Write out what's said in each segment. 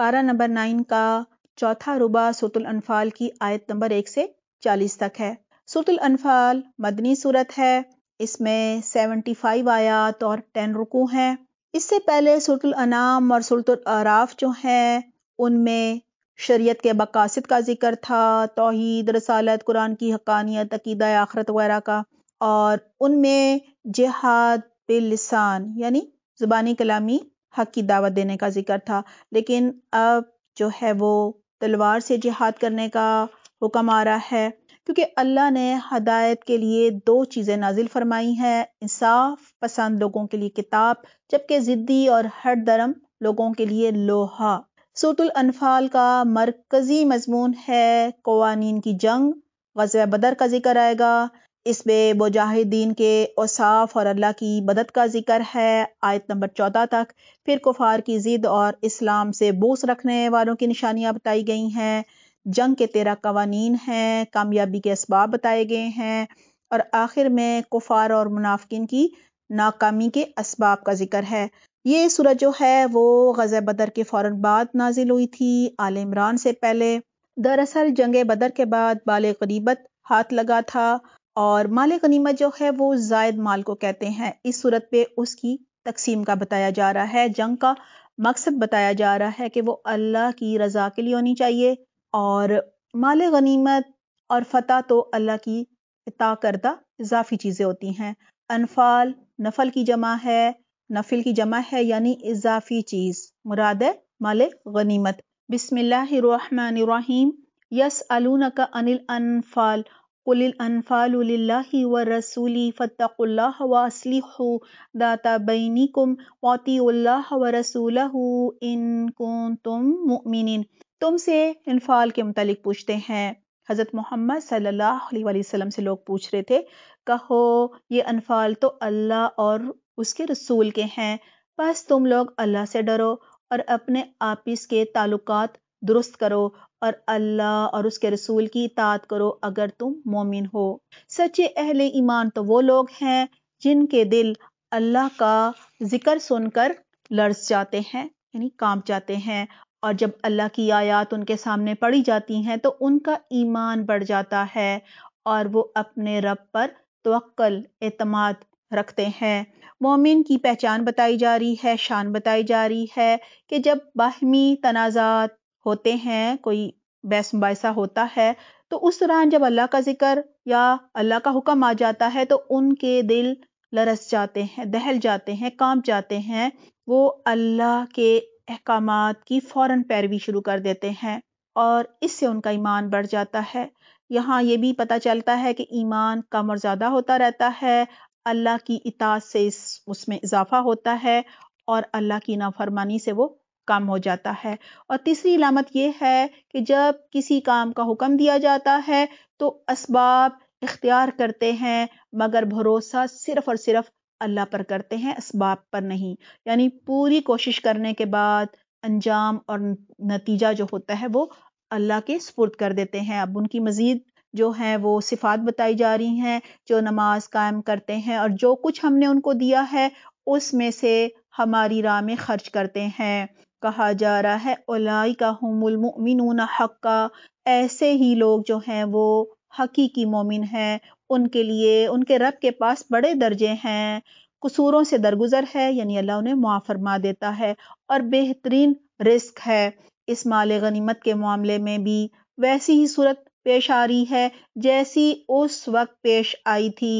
पारा number nine का चौथा रुबा सुतुल अनफाल की आयत नंबर एक से चालीस तक है सुतुल अनफाल मदनी सूरत है इसमें सेवेंटी फाइव आयात और टेन रुकू हैं इससे पहले सुरतुल अनाम और सुरतुल अराफ जो हैं उनमें शरीयत के बकासद का जिक्र था तोहद रसालत कुरान की हकानियत अकीदा आखरत वगैरह का और उनमें जिहाद बिलसान यानी ज़ुबानी कलामी हक की दावत देने का जिक्र था लेकिन अब जो है वो तलवार से जिहाद करने का हुक्म आ रहा है क्योंकि अल्लाह ने हदायत के लिए दो चीज़ें नाजिल फरमाई हैं इंसाफ पसंद लोगों के लिए किताब जबकि ज़िद्दी और हर धर्म लोगों के लिए लोहा सूरतुल अनफाल का मरकज़ी मजमून है कवानीन की जंग गजब बदर का जिक्र आएगा इसमें मुजाहिदीन के औसाफ और अल्लाह की मदद का जिक्र है आयत नंबर चौदह तक फिर कुफार की ज़िद और इस्लाम से बोस रखने वालों की निशानियाँ बताई गई हैं जंग के तेरह कवानीन हैं कामयाबी के इसबाब बताए गए हैं और आखिर में कुफार और मुनाफिन की नाकामी के इसबाब का जिक्र है ये सूरज जो है वो गज़ बदर के फ़ौर बाद नाजिल हुई थी आल इमरान से पहले दरअसल जंग बदर के बाद बाल गरीबत हाथ लगा था और माल गनीमत जो है वो जायद माल को कहते हैं इस सूरत पे उसकी तकसीम का बताया जा रहा है जंग का मकसद बताया जा रहा है कि वो अल्लाह की रज़ा के लिए होनी चाहिए और माल गनीमत और फतेह तो अल्लाह की ताकर्दा करदा इजाफी चीज़ें होती हैं अनफाल नफल की जमा है नफिल की जमा है यानी इजाफी चीज़ मुराद है माल गनीमत बिसमीम यस अलून का अनिल अनफाल कुलिल अनफ़ाल व रसूली फ़तकुल्ला व असलिहु दाता बैनिकुम वतील्लाह व रसूल इनको तुम मुमिन तुमसे इनफाल के मतलब पूछते हैं हज़रत मोहम्मद सल्लल्लाहु अलैहि वसल्लम से लोग पूछ रहे थे कहो ये अनफाल तो अल्लाह और उसके रसूल के हैं बस तुम लोग अल्लाह से डरो और अपने आपिस के ताल्लुकात दुरुस्त करो और अल्लाह और उसके रसूल की इतात करो अगर तुम मोमिन हो सच्चे अहले ईमान तो वो लोग हैं जिनके दिल अल्लाह का जिक्र सुनकर लर्स जाते हैं यानी कांप जाते हैं और जब अल्लाह की आयात उनके सामने पड़ी जाती हैं तो उनका ईमान बढ़ जाता है और वो अपने रब पर तवक्ल एतमाद रखते हैं मोमिन की पहचान बताई जा रही है शान बताई जा रही है कि जब बाहमी तनाज़ात होते हैं कोई बैस बैसा होता है तो उस दौरान जब अल्लाह का जिक्र या अल्लाह का हुक्म आ जाता है तो उनके दिल लरस जाते हैं दहल जाते हैं कांप जाते हैं वो अल्लाह के अहकाम की फौरन पैरवी शुरू कर देते हैं और इससे उनका ईमान बढ़ जाता है यहाँ ये भी पता चलता है कि ईमान कम और ज़्यादा होता रहता है अल्लाह की इताज से इस उसमें इजाफा होता है और अल्लाह की नाफरमानी से वो कम हो जाता है और तीसरी इलामत यह है कि जब किसी काम का हुक्म दिया जाता है तो इसबाब इख्तियार करते हैं मगर भरोसा सिर्फ और सिर्फ अल्लाह पर करते हैं इसबाब पर नहीं यानी पूरी कोशिश करने के बाद अंजाम और नतीजा जो होता है वो अल्लाह के स्पुर्द कर देते हैं अब उनकी मज़ीद जो है वो सिफात बताई जा रही हैं जो नमाज कायम करते हैं और जो कुछ हमने उनको दिया है उसमें से हमारी राह में खर्च करते हैं कहा जा रहा है ओलाई का हमुलमिन हक्का ऐसे ही लोग जो हैं वो हकीकी मोमिन हैं उनके लिए उनके रब के पास बड़े दर्जे हैं कसूरों से दरगुजर है यानी अल्लाह उन्हें मुआ फरमा देता है और बेहतरीन रिस्क है इस माल गनीमत के मामले में भी वैसी ही सूरत पेश आ रही है जैसी उस वक्त पेश आई थी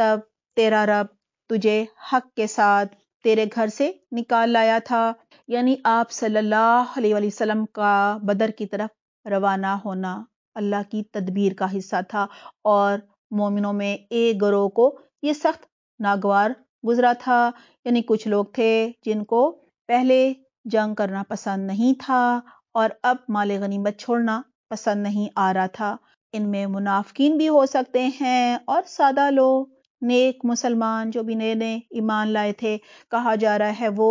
तब तेरा रब तुझे हक के साथ तेरे घर से निकाल लाया था यानी आप सल्लल्लाहु अलैहि वसल्लम का बदर की तरफ रवाना होना अल्लाह की तदबीर का हिस्सा था और मोमिनों में एक गरोह को ये सख्त नागवार गुजरा था यानी कुछ लोग थे जिनको पहले जंग करना पसंद नहीं था और अब माल गनीमत छोड़ना पसंद नहीं आ रहा था इनमें मुनाफिन भी हो सकते हैं और सादा लोग नेक मुसलमान जो भी नए नए ईमान लाए थे कहा जा रहा है वो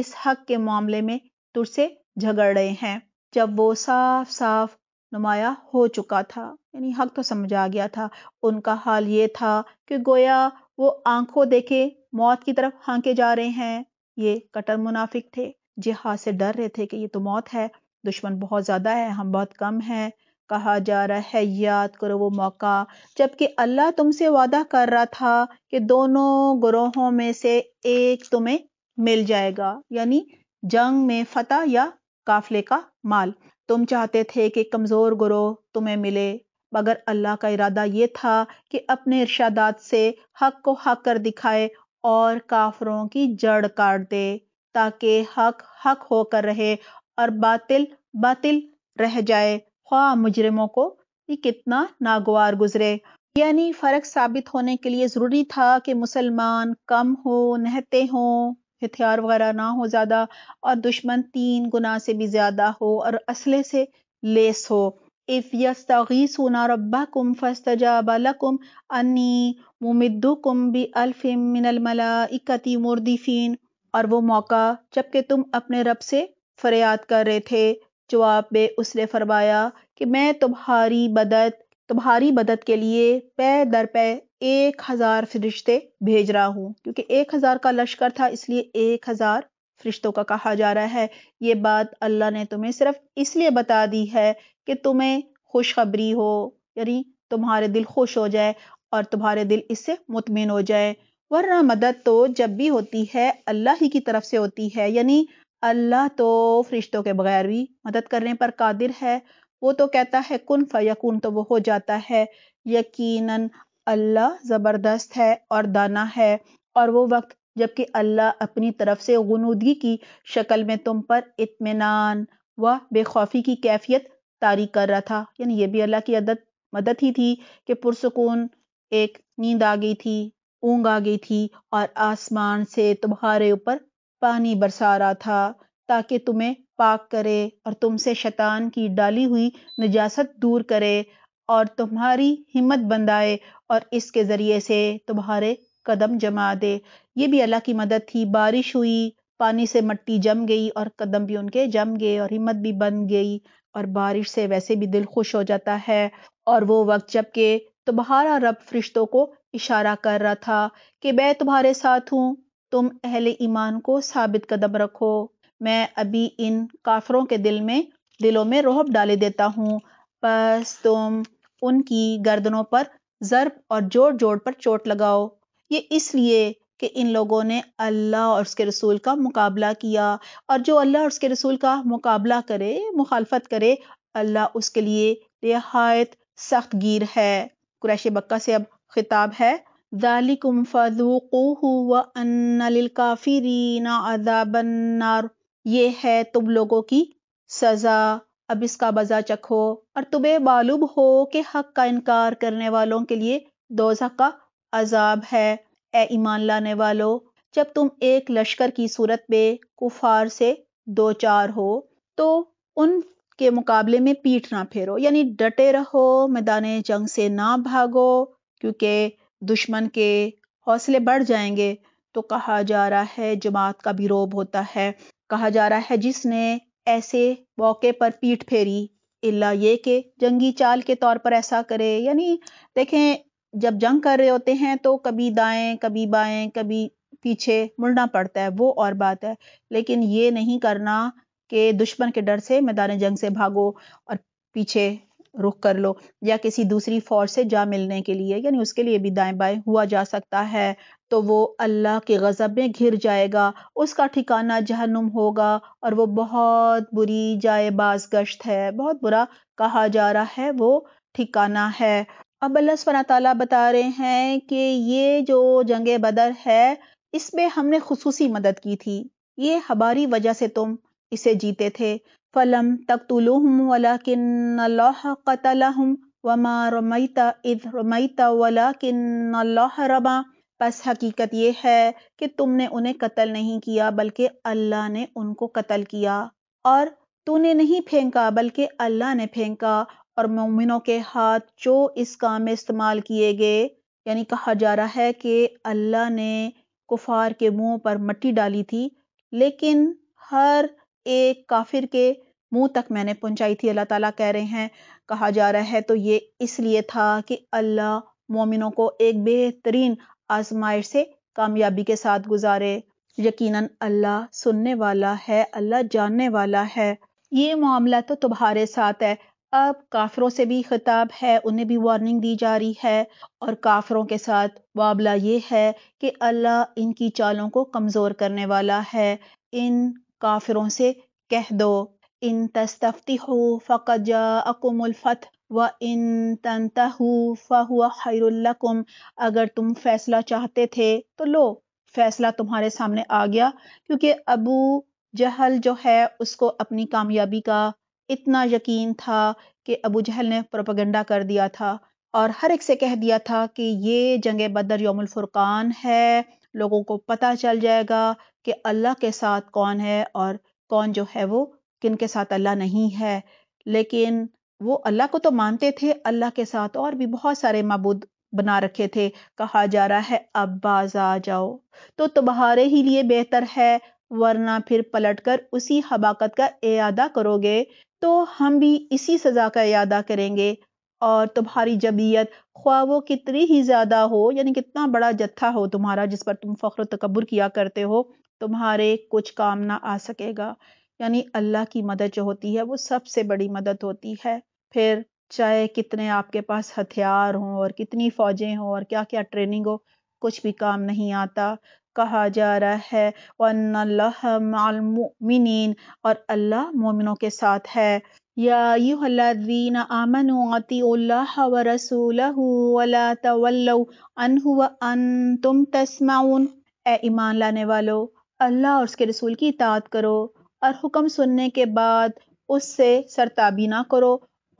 इस हक के मामले में तुझसे झगड़ रहे हैं जब वो साफ साफ नुमाया हो चुका था यानी हक तो समझ आ गया था उनका हाल ये था कि गोया वो आंखों देखे मौत की तरफ हांके जा रहे हैं ये कटर मुनाफिक थे जिहाद से डर रहे थे कि ये तो मौत है दुश्मन बहुत ज़्यादा है हम बहुत कम हैं कहा जा रहा है याद करो वो मौका जबकि अल्लाह तुमसे वादा कर रहा था कि दोनों ग्रोहों में से एक तुम्हें मिल जाएगा यानी जंग में फतह या काफले का माल तुम चाहते थे कि कमज़ोर ग्रोह तुम्हें मिले मगर अल्लाह का इरादा ये था कि अपने इर्शादात से हक को हक कर दिखाए और काफरों की जड़ काट दे ताकि हक हक होकर रहे और बातिल बातिल रह जाए ख्वा मुजरमों को कि कितना नागवार गुजरे यानी फ़र्क साबित होने के लिए ज़रूरी था कि मुसलमान कम हो नहते हो हथियार वगैरह ना हो ज़्यादा और दुश्मन तीन गुना से भी ज़्यादा हो और असले से लेस हो इफ़ और वो मौका जबकि तुम अपने रब से फरियाद कर रहे थे जवाब में उसने फरमाया कि मैं तुम्हारी मदद तुम्हारी मदद के लिए पै दर पे एक हज़ार फरिश्ते भेज रहा हूँ क्योंकि एक हज़ार का लश्कर था इसलिए एक हज़ार फरिश्तों का कहा जा रहा है ये बात अल्लाह ने तुम्हें सिर्फ इसलिए बता दी है कि तुम्हें खुशखबरी हो यानी तुम्हारे दिल खुश हो जाए और तुम्हारे दिल इससे मुतमिन हो जाए वरना मदद तो जब भी होती है अल्लाह ही की तरफ से होती है यानी अल्लाह तो फरिश्तों के बगैर भी मदद करने पर कादिर है वो तो कहता है कुन फ़यकून तो वो हो जाता है यकीनन अल्लाह ज़बरदस्त है और दाना है और वो वक्त जबकि अल्लाह अपनी तरफ से गनूदगी की शक्ल में तुम पर इतमान व बेखौफी की कैफियत तारी कर रहा था यानी ये भी अल्लाह की अदत मदद ही थी कि पुरसकून एक नींद आ गई थी ऊँग आ गई थी और आसमान से तुम्हारे ऊपर पानी बरसा रहा था ताकि तुम्हें पाक करे और तुमसे शैतान की डाली हुई निजासत दूर करे और तुम्हारी हिम्मत बंधाए और इसके ज़रिए से तुम्हारे कदम जमा दे ये भी अल्लाह की मदद थी बारिश हुई पानी से मट्टी जम गई और कदम भी उनके जम गए और हिम्मत भी बन गई और बारिश से वैसे भी दिल खुश हो जाता है और वो वक्त जबकि तुम्हारा रब फरिश्तों को इशारा कर रहा था कि मैं तुम्हारे साथ हूँ तुम अहले ईमान को साबित कदम रखो मैं अभी इन काफरों के दिल में दिलों में रोहब डाले देता हूँ बस तुम उनकी गर्दनों पर ज़रब और जोड़ जोड़ पर चोट लगाओ ये इसलिए कि इन लोगों ने अल्लाह और उसके रसूल का मुकाबला किया और जो अल्लाह और उसके रसूल का मुकाबला करे मुखालफत करे अल्लाह उसके लिए रिहायत सख्त गिर है कुरैश बक्का से अब खिताब है ذَلِكُمْ فَذُوقُوهُ وَأَنَّ لِلْكَافِرِينَ عَذَابَ النَّارِ ये है तुम लोगों की सज़ा अब इसका बजा चखो और तुम्हें मालूम हो कि हक का इनकार करने वालों के लिए दोजा का अजाब है ए ईमान लाने वालों जब तुम एक लश्कर की सूरत में कुफार से दो चार हो तो उनके मुकाबले में पीठ ना फेरो यानी डटे रहो मैदान जंग से ना भागो क्योंकि दुश्मन के हौसले बढ़ जाएंगे तो कहा जा रहा है जमात का भी रोब होता है कहा जा रहा है जिसने ऐसे मौके पर पीठ फेरी इल्ला ये के जंगी चाल के तौर पर ऐसा करे यानी देखें जब जंग कर रहे होते हैं तो कभी दाएं कभी बाएं कभी पीछे मुड़ना पड़ता है वो और बात है लेकिन ये नहीं करना कि दुश्मन के डर से मैदान जंग से भागो और पीछे रुख कर लो या किसी दूसरी फौज से जा मिलने के लिए यानी उसके लिए भी दाएं बाएं हुआ जा सकता है तो वो अल्लाह के गज़ब में घिर जाएगा उसका ठिकाना जहनुम होगा और वो बहुत बुरी जाएबाज गश्त है बहुत बुरा कहा जा रहा है वो ठिकाना है अब अल्लाह सना ताली बता रहे हैं कि ये जो जंग बदर है इसमें हमने खसूसी मदद की थी ये हमारी वजह से तुम इसे जीते थे फलम तख्तुलुहम वलाकिन अल्लाह कतलहम वमा रमैता इद रमैता वलाकिन अल्लाह रमा बस हकीकत यह है कि तुमने उन्हें कत्ल नहीं किया बल्कि अल्लाह ने उनको कत्ल किया और तूने नहीं फेंका बल्कि अल्लाह ने फेंका और मोमिनों के हाथ जो इस काम में इस्तेमाल किए गए यानी कहा जा रहा है कि अल्लाह ने कुफार के मुंह पर मट्टी डाली थी लेकिन हर एक काफिर के मुंह तक मैंने पहुंचाई थी अल्लाह ताला कह रहे हैं कहा जा रहा है तो ये इसलिए था कि अल्लाह मोमिनों को एक बेहतरीन आजमाइश से कामयाबी के साथ गुजारे यकीनन अल्लाह सुनने वाला है अल्लाह जानने वाला है ये मामला तो तुम्हारे साथ है अब काफरों से भी खिताब है उन्हें भी वार्निंग दी जा रही है और काफरों के साथ मामला ये है कि अल्लाह इनकी चालों को कमज़ोर करने वाला है इन काफिरों से कह दो इन तस्तफ़्तिहु फ़कत जाकुमुल व इन तनतहु फ़हुआ खैरुल्लकुम अगर तुम फैसला चाहते थे तो लो फैसला तुम्हारे सामने आ गया क्योंकि अबू जहल जो है उसको अपनी कामयाबी का इतना यकीन था कि अबू जहल ने प्रोपगंडा कर दिया था और हर एक से कह दिया था कि ये जंग बदर यौमुल फुरकान है लोगों को पता चल जाएगा कि अल्लाह के साथ कौन है और कौन जो है वो किन के साथ अल्लाह नहीं है लेकिन वो अल्लाह को तो मानते थे अल्लाह के साथ और भी बहुत सारे मबूद बना रखे थे कहा जा रहा है अब बाज आ जाओ तो तुम्हारे ही लिए बेहतर है वरना फिर पलटकर उसी हबाकत का अदा करोगे तो हम भी इसी सज़ा का अदा करेंगे और तुम्हारी जबीयत ख्वा वो कितनी ही ज़्यादा हो यानी कितना बड़ा जत्था हो तुम्हारा जिस पर तुम फ़ख्र तकबर किया करते हो तुम्हारे कुछ काम ना आ सकेगा यानी अल्लाह की मदद जो होती है वो सबसे बड़ी मदद होती है फिर चाहे कितने आपके पास हथियार हों और कितनी फौजें हों और क्या क्या ट्रेनिंग हो कुछ भी काम नहीं आता कहा जा रहा है वमिन और अल्लाह मोमिनों के साथ है ईमान लाने वालों अल्लाह और उसके रसूल की इतात करो और हुक्म सुनने के बाद उससे सरताबी ना करो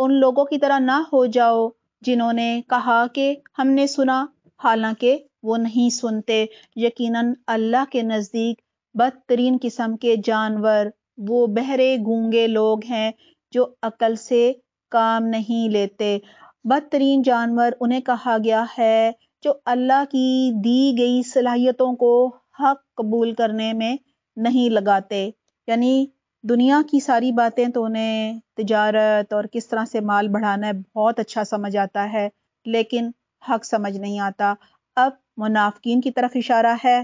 उन लोगों की तरह ना हो जाओ जिन्होंने कहा कि हमने सुना हालांकि वो नहीं सुनते यकीनन अल्लाह के नज़दीक बदतरीन किस्म के जानवर वो बहरे गूंगे लोग हैं जो अकल से काम नहीं लेते बदतरीन जानवर उन्हें कहा गया है जो अल्लाह की दी गई सलाहियतों को हक कबूल करने में नहीं लगाते यानी दुनिया की सारी बातें तो उन्हें तजारत और किस तरह से माल बढ़ाना है बहुत अच्छा समझ आता है लेकिन हक समझ नहीं आता अब मुनाफिन की तरफ इशारा है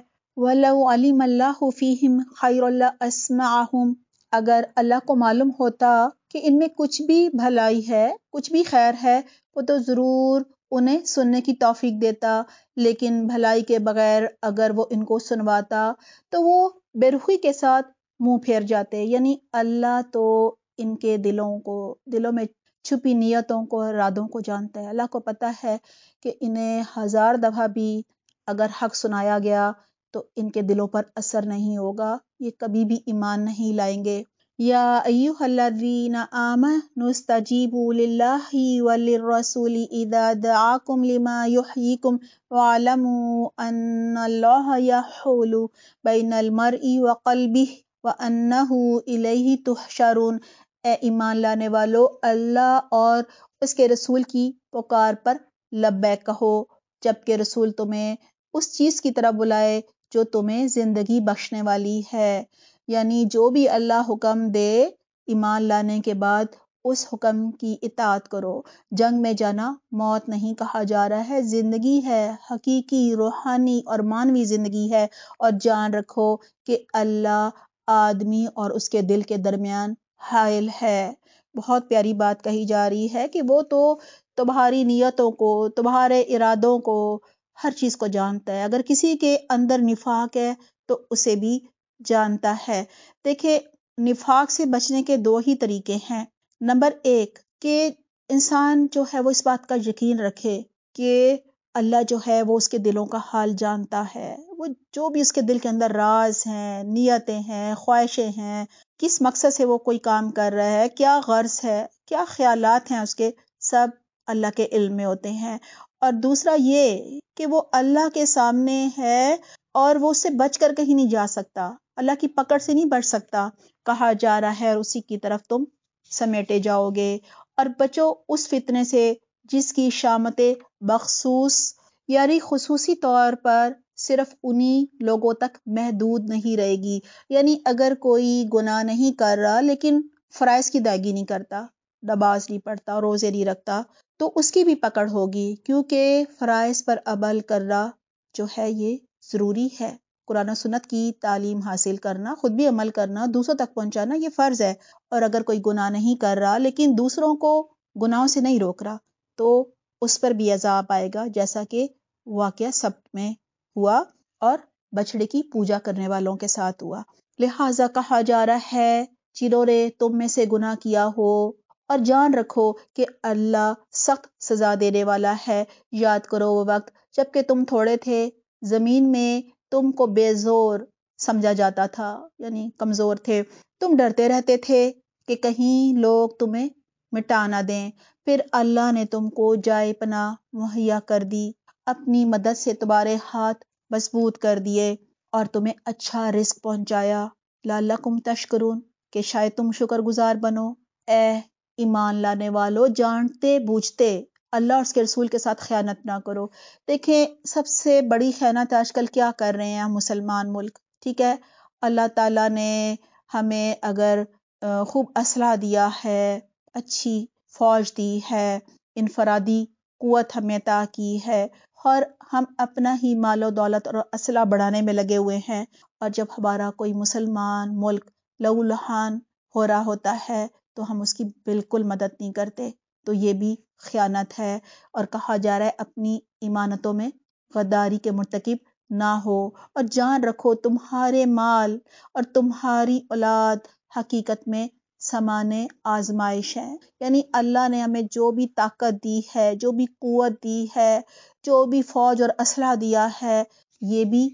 वलमफ़ीम खैरसमाहम अगर अल्लाह को मालूम होता कि इनमें कुछ भी भलाई है कुछ भी खैर है वो तो ज़रूर उन्हें सुनने की तौफीक देता लेकिन भलाई के बगैर अगर वो इनको सुनवाता तो वो बेरुखी के साथ मुंह फेर जाते यानी अल्लाह तो इनके दिलों को दिलों में छुपी नीयतों को रादों को जानता है अल्लाह को पता है कि इन्हें हज़ार दफ़ा भी अगर हक सुनाया गया तो इनके दिलों पर असर नहीं होगा ये कभी भी ईमान नहीं लाएंगे يا أيها الذين آمنوا استجيبوا لله وللرسول إذا دعاكم لما يحييكم واعلموا أن الله يحول بين المرء وقلبه वन्नहु इलेही तुहशरून ए ईमान लाने वालों अल्लाह और उसके रसूल की पुकार पर लब्बै कहो जबकि रसूल तुम्हें उस चीज़ की तरफ बुलाए जो तुम्हें ज़िंदगी बख्शने वाली है यानी जो भी अल्लाह हुक्म दे ईमान लाने के बाद उस हुक्म की इतात करो जंग में जाना मौत नहीं कहा जा रहा है ज़िंदगी है हकीकी रूहानी और मानवी ज़िंदगी है और जान रखो कि अल्लाह आदमी और उसके दिल के दरमियान हायल है बहुत प्यारी बात कही जा रही है कि वो तो तुम्हारी नीयतों को तुम्हारे इरादों को हर चीज़ को जानता है अगर किसी के अंदर निफाक है तो उसे भी जानता है देखिए निफाक से बचने के दो ही तरीके हैं नंबर एक कि इंसान जो है वो इस बात का यकीन रखे कि अल्लाह जो है वो उसके दिलों का हाल जानता है वो जो भी उसके दिल के अंदर राज हैं नियतें हैं ख्वाहिशें हैं किस मकसद से वो कोई काम कर रहा है क्या गर्ज है क्या ख्याल हैं उसके सब अल्लाह के इल्म में होते हैं और दूसरा ये कि वो अल्लाह के सामने है और वो उससे बच कर कहीं नहीं जा सकता अल्लाह की पकड़ से नहीं बढ़ सकता कहा जा रहा है और उसी की तरफ तुम समेटे जाओगे और बचो उस फितने से जिसकी शामत बखसूस यानी खसूसी तौर पर सिर्फ उन्हीं लोगों तक महदूद नहीं रहेगी यानी अगर कोई गुनाह नहीं कर रहा लेकिन फ्राइज की दागी नहीं करता नबाज नहीं पढ़ता रोज़े नहीं रखता तो उसकी भी पकड़ होगी क्योंकि फ्राइज पर अमल करना जो है ये ज़रूरी है कुरान सुनत की तालीम हासिल करना ख़ुद भी अमल करना दूसरों तक पहुँचाना ये फ़र्ज़ है और अगर कोई गुनाह नहीं कर रहा लेकिन दूसरों को गुनाहों से नहीं रोक रहा तो उस पर भी अजाब आएगा जैसा कि वाक़ सब में हुआ और बछड़े की पूजा करने वालों के साथ हुआ लिहाजा कहा जा रहा है चिरो जिन्होंने तुम में से गुनाह किया हो और जान रखो कि अल्लाह सख्त सजा देने वाला है याद करो वो वक्त जबकि तुम थोड़े थे ज़मीन में तुमको बेजोर समझा जाता था यानी कमज़ोर थे तुम डरते रहते थे कि कहीं लोग तुम्हें मिटा ना दें फिर अल्लाह ने तुमको जाए पना मुहैया कर दी अपनी मदद से तुम्हारे हाथ मजबूत कर दिए और तुम्हें अच्छा रिस्क पहुंचाया कुम तशकरून के शायद तुम शुक्रगुजार बनो ए ईमान लाने वालों जानते बूझते अल्लाह और उसके रसूल के साथ ख़यानत ना करो देखें सबसे बड़ी ख्यानत आजकल क्या कर रहे हैं मुसलमान मुल्क ठीक है अल्लाह ताला ने हमें अगर खूब असला दिया है अच्छी फ़ौज दी है इनफरादी क़वत हमें ता की है और हम अपना ही मालो दौलत और असला बढ़ाने में लगे हुए हैं और जब हमारा कोई मुसलमान मुल्क लहूलहान हो रहा होता है तो हम उसकी बिल्कुल मदद नहीं करते तो ये भी ख्यानत है और कहा जा रहा है अपनी इमानतों में गद्दारी के मरतकब ना हो और जान रखो तुम्हारे माल और तुम्हारी औलाद हकीकत में समाने आजमाइश है यानी अल्लाह ने हमें जो भी ताकत दी है जो भी कुत दी है जो भी फौज और असला दिया है ये भी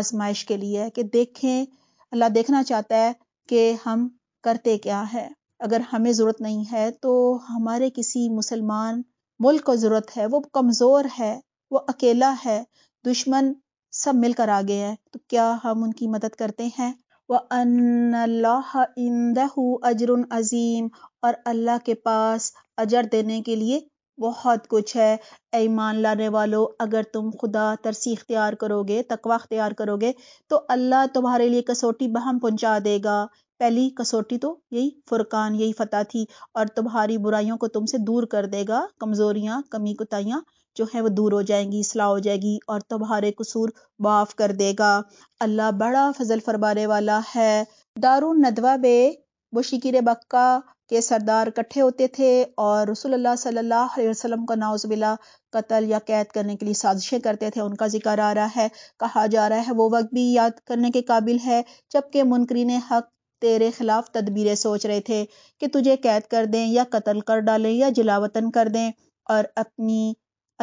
आजमाइश के लिए है कि देखें अल्लाह देखना चाहता है कि हम करते क्या है अगर हमें ज़रूरत नहीं है तो हमारे किसी मुसलमान मुल्क को ज़रूरत है वो कमज़ोर है वो अकेला है दुश्मन सब मिलकर आगे है तो क्या हम उनकी मदद करते हैं व अनदहू अजर अजीम और अल्लाह के पास अजर देने के लिए बहुत कुछ है ईमान लाने वालों अगर तुम खुदा तरसी इख्तियार करोगे तकवा अख्तियार करोगे तो अल्लाह तुम्हारे लिए कसौटी बहम पहुंचा देगा पहली कसौटी तो यही फुरकान यही फतह थी और तुम्हारी बुराइयों को तुमसे दूर कर देगा कमजोरियां कमी कुताइयाँ जो है वो दूर हो जाएंगी सलाह हो जाएगी और तुम्हारे कसूर माफ़ कर देगा अल्लाह बड़ा फजल फरमाने वाला है दारू नदवा बे मुशिकिर बक्का के सरदार इकट्ठे होते थे और रसोल्ला सल्लल्लाहु अलैहि वसल्लम का नाउजबिला कत्ल या कैद करने के लिए साजिशें करते थे उनका जिक्र आ रहा है कहा जा रहा है वो वक्त भी याद करने के काबिल है जबकि मुनकरीन हक तेरे खिलाफ तदबीरें सोच रहे थे कि तुझे कैद कर दें या कत्ल कर डालें या जलावतन कर दें और अपनी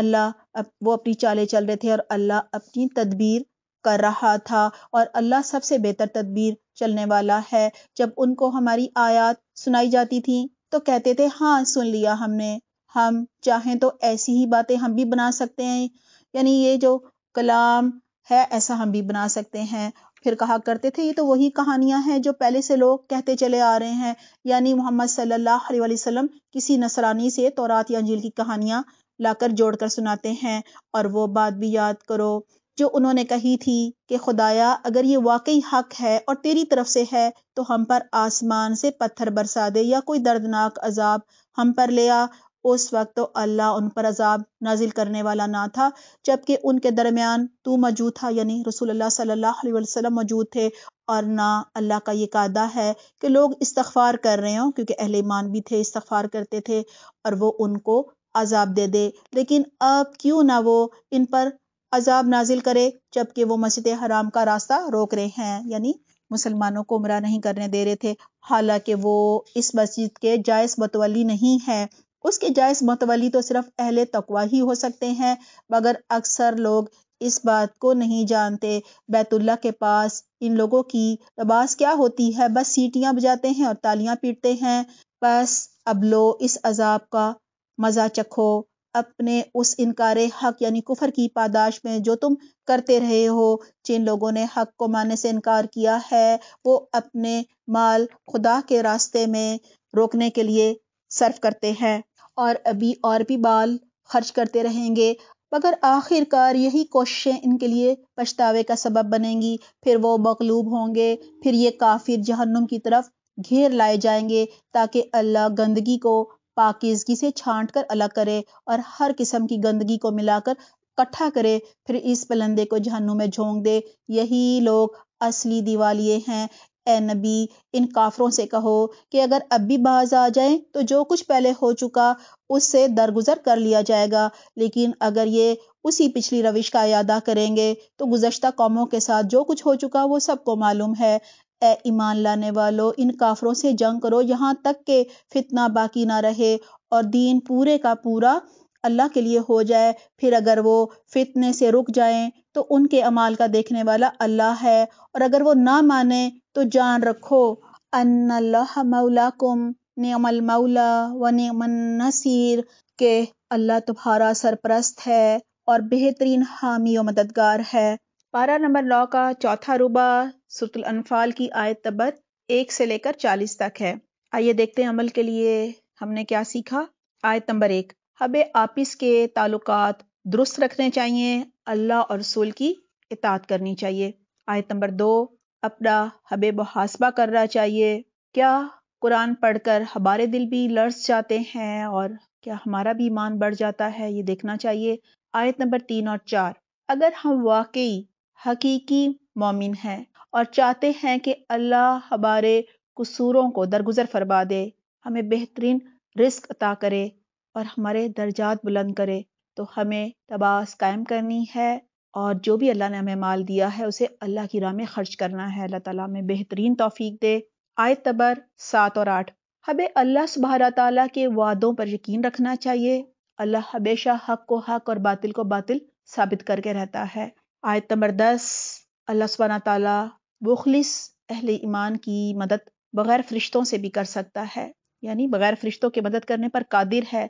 अल्लाह वो अपनी चाले चल रहे थे और अल्लाह अपनी तदबीर कर रहा था और अल्लाह सबसे बेहतर तदबीर चलने वाला है जब उनको हमारी आयात सुनाई जाती थी तो कहते थे हाँ सुन लिया हमने हम चाहें तो ऐसी ही बातें हम भी बना सकते हैं यानी ये जो कलाम है ऐसा हम भी बना सकते हैं फिर कहा करते थे ये तो वही कहानियां हैं जो पहले से लोग कहते चले आ रहे हैं यानी मोहम्मद सल्लल्लाहु अलैहि वसल्लम किसी नसरानी से तौरात या अंजील की कहानियां लाकर जोड़कर सुनाते हैं और वो बात भी याद करो जो उन्होंने कही थी कि खुदाया अगर ये वाकई हक है और तेरी तरफ से है तो हम पर आसमान से पत्थर बरसा दे या कोई दर्दनाक अजाब हम पर ले आ उस वक्त तो अल्लाह उन पर अजाब नाजिल करने वाला ना था जबकि उनके दरमियान तू मौजूद था यानी रसूल सल्लल्लाहु अलैहि वसल्लम मौजूद थे और ना अल्लाह का ये कादा है कि लोग इस्तफार कर रहे हों क्योंकि अहल ईमान भी थे इस्तफार करते थे और वो उनको अजाब दे दे लेकिन अब क्यों ना वो इन पर अजाब नाजिल करे जबकि वो मस्जिद हराम का रास्ता रोक रहे हैं यानी मुसलमानों को उम्र नहीं करने दे रहे थे हालांकि वो इस मस्जिद के जायज़ मतवली नहीं है उसके जायज़ मतवली तो सिर्फ अहले तकवा ही हो सकते हैं मगर अक्सर लोग इस बात को नहीं जानते बैतुल्ला के पास इन लोगों की लबास क्या होती है बस सीटियाँ बजाते हैं और तालियां पीटते हैं बस अब लो इस अजाब का मज़ा चखो अपने उस इनकार हक यानी कुफर की पादाश में जो तुम करते रहे हो जिन लोगों ने हक को मानने से इनकार किया है वो अपने माल खुदा के रास्ते में रोकने के लिए सर्व करते हैं और अभी और भी बाल खर्च करते रहेंगे मगर आखिरकार यही कोशिशें इनके लिए पछतावे का सबब बनेंगी फिर वो मकलूब होंगे फिर ये काफिर जहन्नुम की तरफ घेर लाए जाएंगे ताकि अल्लाह गंदगी को पाकिजगी से छांट कर अलग करे और हर किस्म की गंदगी को मिलाकर इकट्ठा करे फिर इस पलंदे को जहन्नुम में झोंक दे यही लोग असली दिवालिये हैं ए नबी इन काफरों से कहो कि अगर अब भी बाज आ जाए तो जो कुछ पहले हो चुका उससे दरगुजर कर लिया जाएगा लेकिन अगर ये उसी पिछली रविश का अदा करेंगे तो गुजशत कौमों के साथ जो कुछ हो चुका वो सबको मालूम है ए ईमान लाने वालों इन काफरों से जंग करो यहाँ तक के फितना बाकी ना रहे और दीन पूरे का पूरा अल्लाह के लिए हो जाए फिर अगर वो फितने से रुक जाएं तो उनके अमाल का देखने वाला अल्लाह है और अगर वो ना माने तो जान रखो मौलाकुम नियमल मौला व नियमन नसीर के अल्लाह तुम्हारा सरप्रस्त है और बेहतरीन हामी और मददगार है पारा नंबर नौ का चौथा रुबा सुतुल अनफाल की आयत तबर एक से लेकर चालीस तक है आइए देखते हैं अमल के लिए हमने क्या सीखा आयत नंबर एक हमें आपस के ताल्लुकात दुरुस्त रखने चाहिए अल्लाह और रसूल की इतात करनी चाहिए आयत नंबर दो अपना हमें मुहासबा करना चाहिए क्या कुरान पढ़कर हमारे दिल भी लर्स जाते हैं और क्या हमारा भी ईमान बढ़ जाता है ये देखना चाहिए आयत नंबर तीन और चार अगर हम वाकई हकीकी मोमिन हैं और चाहते हैं कि अल्लाह हमारे कसूरों को दरगुजर फरमा दे हमें बेहतरीन रिस्क अता करे और हमारे दर्जात बुलंद करे तो हमें तबास कायम करनी है और जो भी अल्लाह ने हमें माल दिया है उसे अल्लाह की राह में खर्च करना है अल्लाह ताला में बेहतरीन तोफ़ी दे आय तबर सात और आठ हमें अल्लाह सुबहाना ताली के वादों पर यकीन रखना चाहिए अल्लाह हमेशा हक को हक और बातिल को बातिल साबित करके रहता है आयत नंबर दस अल्लाह सुबहाना ताली मुखलिस अहल ईमान की मदद बग़ैर फरिश्तों से भी कर सकता है यानी बगैर फरिश्तों की मदद करने पर कादिर है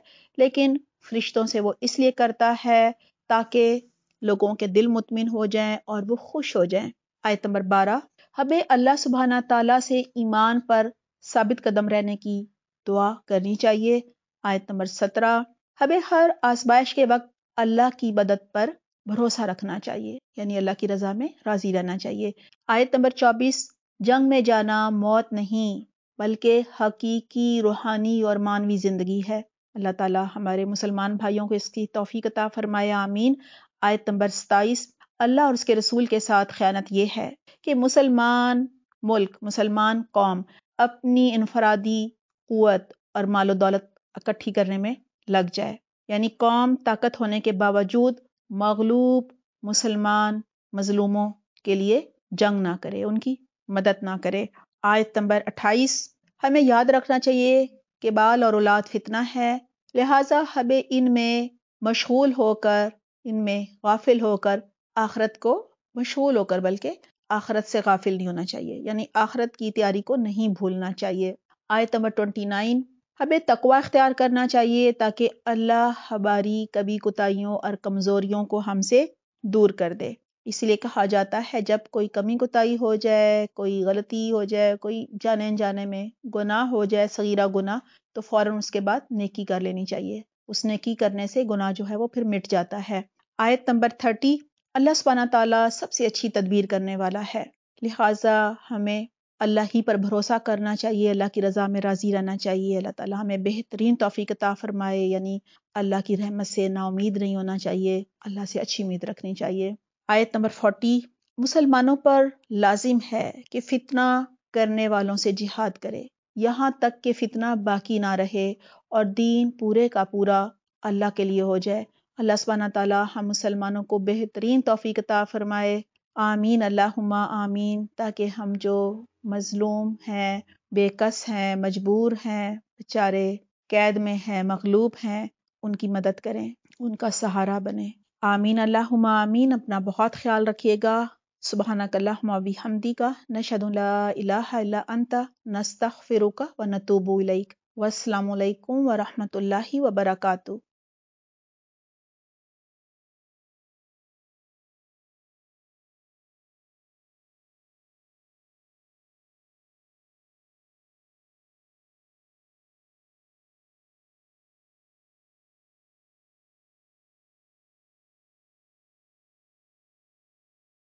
लेकिन फरिश्तों से वो इसलिए करता है ताकि लोगों के दिल मुतमिन हो जाएं और वो खुश हो जाएं आयत नंबर बारह हमें अल्लाह सुबहाना तला से ईमान पर साबित कदम रहने की दुआ करनी चाहिए आयत नंबर सत्रह हमें हर आजमाइश के वक्त अल्लाह की मदद पर भरोसा रखना चाहिए यानी अल्लाह की रजा में राजी रहना चाहिए आयत नंबर चौबीस जंग में जाना मौत नहीं बल्कि हकीकी रूहानी और मानवी ज़िंदगी है अल्लाह ताला हमारे मुसलमान भाइयों को इसकी तोफ़ी कता फरमाया आमीन आयत नंबर सताईस अल्लाह और उसके रसूल के साथ ख़यानत ये है कि मुसलमान मुल्क मुसलमान कौम अपनी इनफरादी क़वत और मालो दौलत इकट्ठी करने में लग जाए यानी कौम ताकत होने के बावजूद मगलूब मुसलमान मजलूमों के लिए जंग ना करे उनकी मदद ना करे आयत नंबर 28 हमें याद रखना चाहिए कि बाल और औलाद फितना है लिहाजा हमें इनमें मशगूल होकर इनमें गाफिल होकर आखरत को मशगूल होकर बल्कि आखरत से गाफिल नहीं होना चाहिए यानी आखरत की तैयारी को नहीं भूलना चाहिए आयत नंबर ट्वेंटी नाइन हमें तकवा अख्तियार करना चाहिए ताकि अल्लाह हमारी कभी कोताहियों और कमज़ोरियों को हमसे दूर कर दे इसलिए कहा जाता है जब कोई कमी कोताही हो जाए कोई गलती हो जाए कोई जाने अनजाने में गुनाह हो जाए सगीरा गुनाह तो फौरन उसके बाद नेकी कर लेनी चाहिए उस नेकी करने से गुनाह जो है वो फिर मिट जाता है आयत नंबर थर्टी अल्लाह सुबहाना ताला सबसे अच्छी तदबीर करने वाला है लिहाजा हमें अल्लाह ही पर भरोसा करना चाहिए अल्लाह की रज़ा में राज़ी रहना चाहिए अल्लाह ताला हमें बेहतरीन तोफ़ी अता फ़रमाए यानी अल्लाह की रहमत से नाउमीद नहीं होना चाहिए अल्लाह से अच्छी उम्मीद रखनी चाहिए आयत नंबर फोर्टी मुसलमानों पर लाजिम है कि फितना करने वालों से जिहाद करे यहाँ तक कि फितना बाकी ना रहे और दीन पूरे का पूरा अल्लाह के लिए हो जाए अल्लाह सबाना ताली हम मुसलमानों को बेहतरीन तोफ़ी कता फरमाए आमीन अल्लाहुम्मा आमीन ताकि हम जो मज़लूम हैं बेकस हैं मजबूर हैं बेचारे कैद में हैं मगलूब हैं उनकी मदद करें उनका सहारा बने आमीन अल्लाहुम्मा आमीन अपना बहुत ख्याल रखिएगा सुबहाना कल्लाहुम्मा बिहमदी का नशद ला अंता नस्तख व नतूबू इलैक वसलामकुम वरहमतुल्लाहि वबरकू